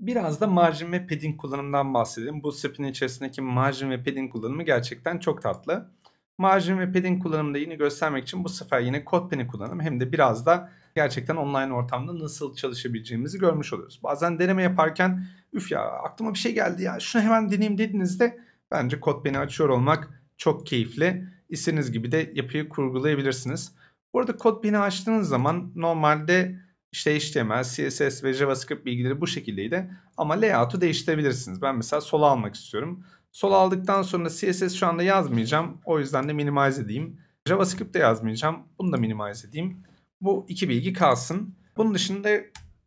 Biraz da margin ve padding kullanımından bahsedelim. Bu spin içerisindeki margin ve padding kullanımı gerçekten çok tatlı. Margin ve padding kullanımını da yine göstermek için bu sefer yine CodePen'i kullanım hem de biraz da gerçekten online ortamda nasıl çalışabileceğimizi görmüş oluyoruz. Bazen deneme yaparken üf ya aklıma bir şey geldi ya şunu hemen deneyeyim dediğinizde bence CodePen'i açıyor olmak çok keyifli. İstediğiniz gibi de yapıyı kurgulayabilirsiniz. Bu arada CodePen'i açtığınız zaman normalde işte HTML, CSS ve JavaScript bilgileri bu şekildeydi. Ama layout'u değiştirebilirsiniz. Ben mesela sola almak istiyorum. Sola aldıktan sonra CSS şu anda yazmayacağım. O yüzden de minimize edeyim. JavaScript de yazmayacağım. Bunu da minimize edeyim. Bu iki bilgi kalsın. Bunun dışında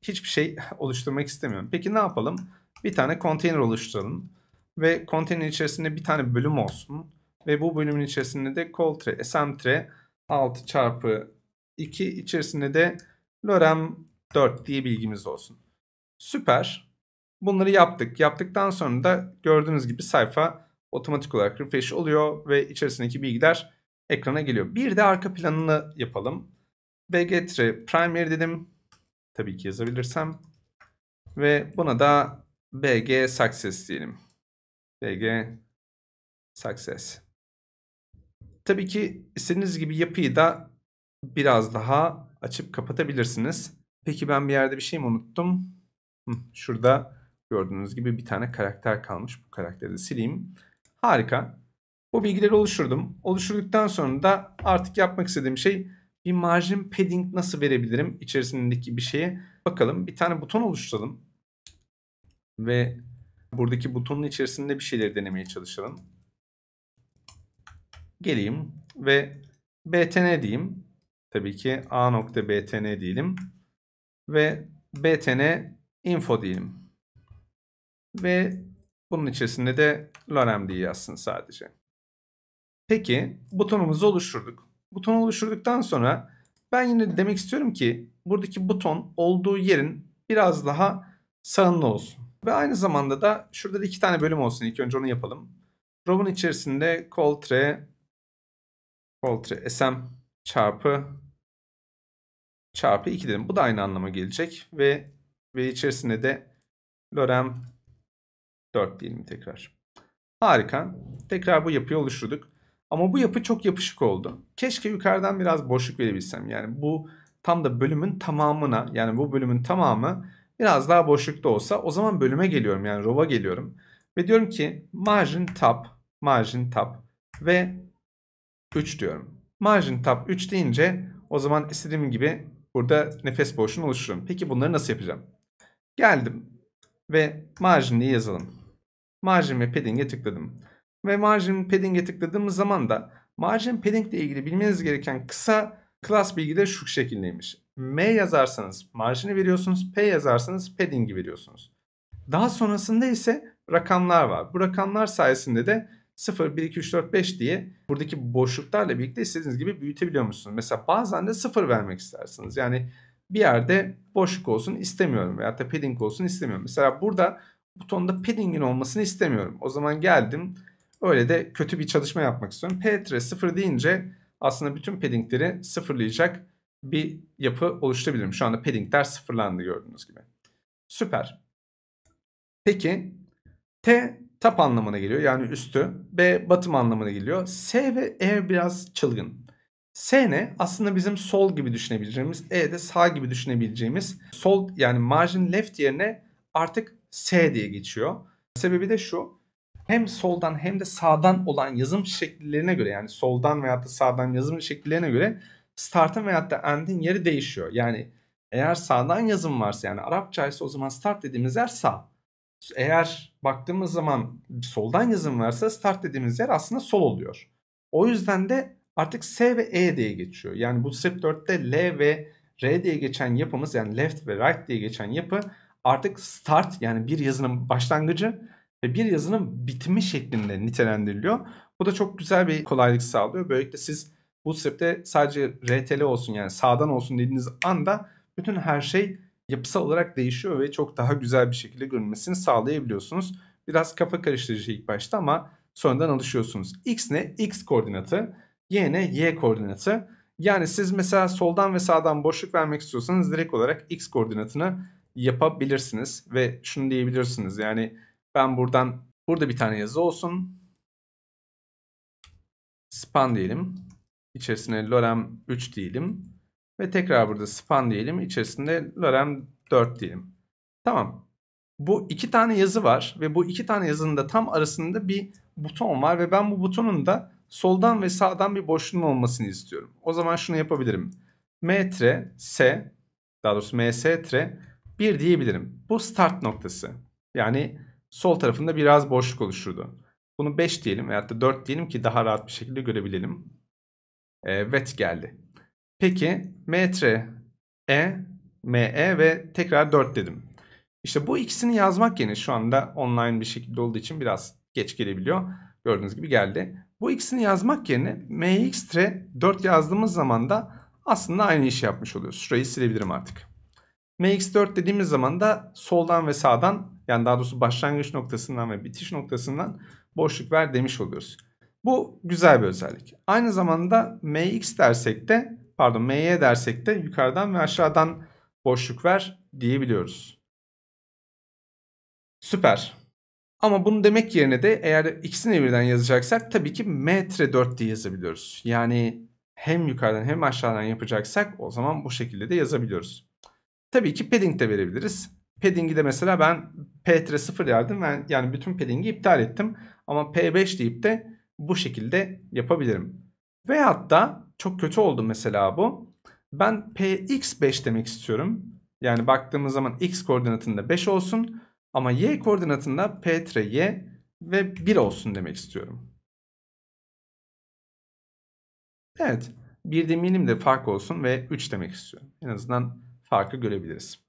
hiçbir şey oluşturmak istemiyorum. Peki ne yapalım? Bir tane container oluşturalım. Ve container içerisinde bir tane bölüm olsun. Ve bu bölümün içerisinde de call tre, sm3 6 çarpı 2 içerisinde de Lorem 4 diye bilgimiz olsun. Süper. Bunları yaptık. Yaptıktan sonra da gördüğünüz gibi sayfa otomatik olarak refresh oluyor ve içerisindeki bilgiler ekrana geliyor. Bir de arka planını yapalım. Vegetri primary dedim. Tabii ki yazabilirsem. Ve buna da BG success diyelim. BG success. Tabii ki istediğiniz gibi yapıyı da biraz daha açıp kapatabilirsiniz. Peki ben bir yerde bir şey mi unuttum? şurada gördüğünüz gibi bir tane karakter kalmış. Bu karakteri de sileyim. Harika. Bu bilgileri oluşturdum. Oluşturduktan sonra da artık yapmak istediğim şey bir margin padding nasıl verebilirim içerisindeki bir şeye bakalım. Bir tane buton oluşturalım. Ve buradaki butonun içerisinde bir şeyleri denemeye çalışalım. Geleyim ve btn diyeyim. Tabii ki a nokta btn diyelim. Ve btn info diyelim. Ve bunun içerisinde de lorem diye yazsın sadece. Peki butonumuzu oluşturduk. Buton oluşturduktan sonra ben yine demek istiyorum ki buradaki buton olduğu yerin biraz daha sağında olsun. Ve aynı zamanda da şurada da iki tane bölüm olsun. İlk önce onu yapalım. Row'un içerisinde call3 call3 sm çarpı çarpı 2 dedim. Bu da aynı anlama gelecek ve ve içerisinde de lorem 4 diyelim tekrar. Harika. Tekrar bu yapıyı oluşturduk. Ama bu yapı çok yapışık oldu. Keşke yukarıdan biraz boşluk verebilsem. Yani bu tam da bölümün tamamına yani bu bölümün tamamı biraz daha boşlukta olsa o zaman bölüme geliyorum yani rova geliyorum. Ve diyorum ki margin top, margin top ve 3 diyorum. Margin top 3 deyince o zaman istediğim gibi Burada nefes boşluğunu oluşturuyorum. Peki bunları nasıl yapacağım? Geldim ve margin diye yazalım. Margin ve padding'e tıkladım. Ve margin padding'e tıkladığımız zaman da margin padding ile ilgili bilmeniz gereken kısa klas bilgi de şu şekildeymiş. M yazarsanız margin'i veriyorsunuz, P yazarsanız padding'i veriyorsunuz. Daha sonrasında ise rakamlar var. Bu rakamlar sayesinde de 0, 1, 2, 3, 4, 5 diye buradaki boşluklarla birlikte istediğiniz gibi büyütebiliyor musunuz? Mesela bazen de 0 vermek istersiniz. Yani bir yerde boşluk olsun istemiyorum veya da padding olsun istemiyorum. Mesela burada butonda padding'in olmasını istemiyorum. O zaman geldim öyle de kötü bir çalışma yapmak istiyorum. P 0 deyince aslında bütün paddingleri sıfırlayacak bir yapı oluşturabilirim. Şu anda paddingler sıfırlandı gördüğünüz gibi. Süper. Peki T tap anlamına geliyor. Yani üstü. B batım anlamına geliyor. S ve E biraz çılgın. S ne? Aslında bizim sol gibi düşünebileceğimiz, E de sağ gibi düşünebileceğimiz sol yani margin left yerine artık S diye geçiyor. Sebebi de şu. Hem soldan hem de sağdan olan yazım şekillerine göre yani soldan veyahut da sağdan yazım şekillerine göre startın veyahut da end'in yeri değişiyor. Yani eğer sağdan yazım varsa yani Arapça ise o zaman start dediğimiz yer sağ eğer baktığımız zaman soldan yazım varsa start dediğimiz yer aslında sol oluyor. O yüzden de artık S ve E diye geçiyor. Yani bu step 4'te L ve R diye geçen yapımız yani left ve right diye geçen yapı artık start yani bir yazının başlangıcı ve bir yazının bitimi şeklinde nitelendiriliyor. Bu da çok güzel bir kolaylık sağlıyor. Böylelikle siz bu stepte sadece RTL olsun yani sağdan olsun dediğiniz anda bütün her şey yapısal olarak değişiyor ve çok daha güzel bir şekilde görünmesini sağlayabiliyorsunuz. Biraz kafa karıştırıcı ilk başta ama sonradan alışıyorsunuz. X ne? X koordinatı. Y ne? Y koordinatı. Yani siz mesela soldan ve sağdan boşluk vermek istiyorsanız direkt olarak X koordinatını yapabilirsiniz. Ve şunu diyebilirsiniz yani ben buradan burada bir tane yazı olsun. Span diyelim. İçerisine lorem 3 diyelim. Ve tekrar burada span diyelim. İçerisinde lorem 4 diyelim. Tamam. Bu iki tane yazı var ve bu iki tane yazının da tam arasında bir buton var ve ben bu butonun da soldan ve sağdan bir boşluğun olmasını istiyorum. O zaman şunu yapabilirim. Metre S daha doğrusu MS tre 1 diyebilirim. Bu start noktası. Yani sol tarafında biraz boşluk oluşurdu. Bunu 5 diyelim veyahut da 4 diyelim ki daha rahat bir şekilde görebilelim. E, geldi. Peki metre, e, me e ve tekrar 4 dedim. İşte bu ikisini yazmak yerine şu anda online bir şekilde olduğu için biraz geç gelebiliyor. Gördüğünüz gibi geldi. Bu ikisini yazmak yerine mx tre 4 yazdığımız zaman da aslında aynı işi yapmış oluyor. Şurayı silebilirim artık. mx4 dediğimiz zaman da soldan ve sağdan yani daha doğrusu başlangıç noktasından ve bitiş noktasından boşluk ver demiş oluyoruz. Bu güzel bir özellik. Aynı zamanda mx dersek de pardon m'ye dersek de yukarıdan ve aşağıdan boşluk ver diyebiliyoruz. Süper. Ama bunu demek yerine de eğer ikisini birden yazacaksak tabii ki metre 4 diye yazabiliyoruz. Yani hem yukarıdan hem aşağıdan yapacaksak o zaman bu şekilde de yazabiliyoruz. Tabii ki padding de verebiliriz. Padding'i de mesela ben p 0 yardım ve yani bütün padding'i iptal ettim. Ama P5 deyip de bu şekilde yapabilirim. Veyahut da çok kötü oldu mesela bu. Ben px 5 demek istiyorum. Yani baktığımız zaman x koordinatında 5 olsun ama y koordinatında p tre y ve 1 olsun demek istiyorum. Evet. 1 de minim de fark olsun ve 3 demek istiyorum. En azından farkı görebiliriz.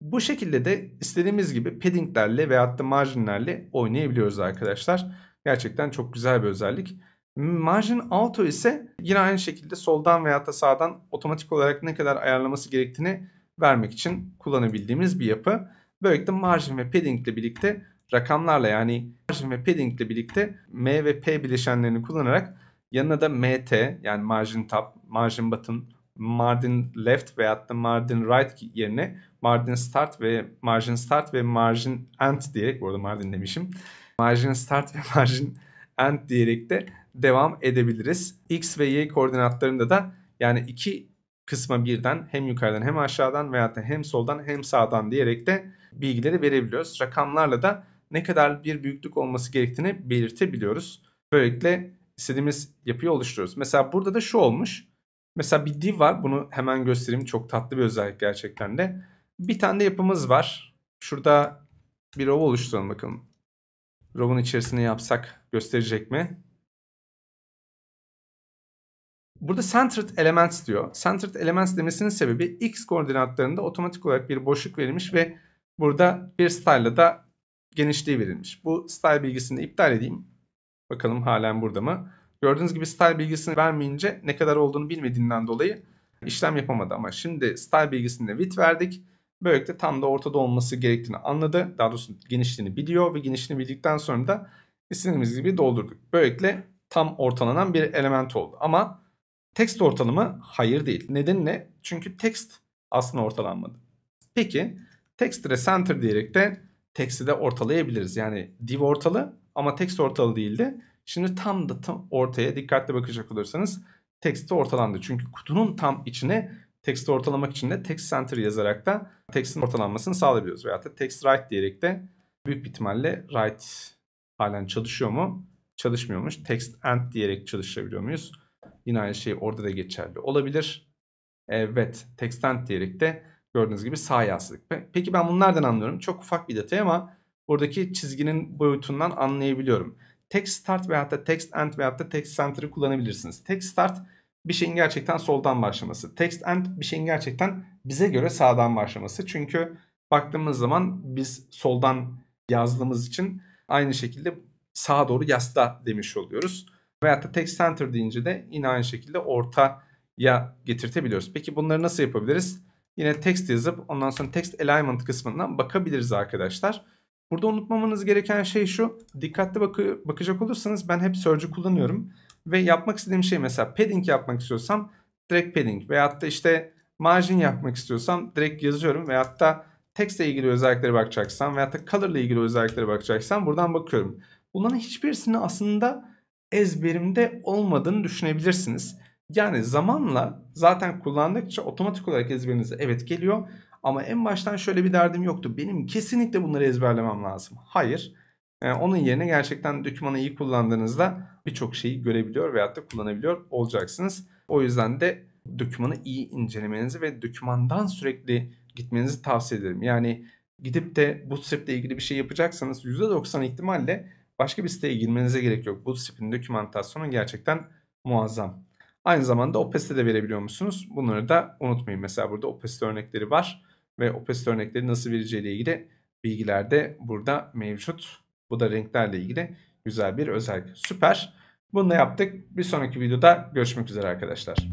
Bu şekilde de istediğimiz gibi paddinglerle veyahut da marjinlerle oynayabiliyoruz arkadaşlar. Gerçekten çok güzel bir özellik. Margin auto ise yine aynı şekilde soldan veya da sağdan otomatik olarak ne kadar ayarlaması gerektiğini vermek için kullanabildiğimiz bir yapı. Böylelikle margin ve padding ile birlikte rakamlarla yani margin ve padding ile birlikte M ve P bileşenlerini kullanarak yanına da MT yani margin top, margin bottom, margin left veya da margin right yerine margin start ve margin start ve margin end diye bu margin demişim. Margin start ve margin End diyerek de devam edebiliriz. X ve Y koordinatlarında da yani iki kısma birden hem yukarıdan hem aşağıdan veya da hem soldan hem sağdan diyerek de bilgileri verebiliyoruz. Rakamlarla da ne kadar bir büyüklük olması gerektiğini belirtebiliyoruz. Böylelikle istediğimiz yapıyı oluşturuyoruz. Mesela burada da şu olmuş. Mesela bir div var. Bunu hemen göstereyim. Çok tatlı bir özellik gerçekten de. Bir tane de yapımız var. Şurada bir row oluşturalım bakalım. Row'un içerisine yapsak gösterecek mi? Burada centered elements diyor. Centered elements demesinin sebebi x koordinatlarında otomatik olarak bir boşluk verilmiş ve burada bir style'la da genişliği verilmiş. Bu style bilgisini iptal edeyim. Bakalım halen burada mı? Gördüğünüz gibi style bilgisini vermeyince ne kadar olduğunu bilmediğinden dolayı işlem yapamadı ama şimdi style bilgisinde width verdik. Böylelikle tam da ortada olması gerektiğini anladı. Daha doğrusu genişliğini biliyor ve genişliğini bildikten sonra da istediğimiz gibi doldurduk. Böylelikle tam ortalanan bir element oldu. Ama text ortalama hayır değil. Neden ne? Çünkü text aslında ortalanmadı. Peki text center diyerek de text'i de ortalayabiliriz. Yani div ortalı ama text ortalı değildi. Şimdi tam da tam ortaya dikkatli bakacak olursanız text de ortalandı. Çünkü kutunun tam içine Text'i ortalamak için de text center yazarak da text'in ortalanmasını sağlayabiliyoruz. Veyahut da text right diyerek de büyük bir ihtimalle right halen çalışıyor mu? Çalışmıyormuş. Text end diyerek çalışabiliyor muyuz? Yine aynı şey orada da geçerli olabilir. Evet, text end diyerek de gördüğünüz gibi sağ yazdık. Peki ben bunlardan anlıyorum? Çok ufak bir detay ama buradaki çizginin boyutundan anlayabiliyorum. Text start veyahut da text end veyahut da text center'ı kullanabilirsiniz. Text start bir şeyin gerçekten soldan başlaması. Text end bir şeyin gerçekten bize göre sağdan başlaması. Çünkü baktığımız zaman biz soldan yazdığımız için aynı şekilde sağa doğru yasla demiş oluyoruz. Veyahut da text center deyince de yine aynı şekilde ortaya getirtebiliyoruz. Peki bunları nasıl yapabiliriz? Yine text yazıp ondan sonra text alignment kısmından bakabiliriz arkadaşlar. Burada unutmamanız gereken şey şu. Dikkatli bakı bakacak olursanız ben hep Surge'ı kullanıyorum. Ve yapmak istediğim şey mesela padding yapmak istiyorsam direkt padding veyahut da işte margin yapmak istiyorsam direkt yazıyorum veyahut da textle ilgili özelliklere bakacaksam veyahut da color ile ilgili özelliklere bakacaksam buradan bakıyorum. Bunların hiçbirisini aslında ezberimde olmadığını düşünebilirsiniz. Yani zamanla zaten kullandıkça otomatik olarak ezberinize evet geliyor. Ama en baştan şöyle bir derdim yoktu. Benim kesinlikle bunları ezberlemem lazım. Hayır. E, onun yerine gerçekten dokümanı iyi kullandığınızda birçok şeyi görebiliyor veyahut da kullanabiliyor olacaksınız. O yüzden de dokümanı iyi incelemenizi ve dokümandan sürekli gitmenizi tavsiye ederim. Yani gidip de Bootstrap ile ilgili bir şey yapacaksanız %90 ihtimalle başka bir siteye girmenize gerek yok. Bootstrap'in dokümantasyonu gerçekten muazzam. Aynı zamanda OPES'te de verebiliyor musunuz? Bunları da unutmayın. Mesela burada OPES'te örnekleri var ve OPES'te örnekleri nasıl vereceğiyle ilgili bilgiler de burada mevcut. Bu da renklerle ilgili güzel bir özellik. Süper. Bunu da yaptık. Bir sonraki videoda görüşmek üzere arkadaşlar.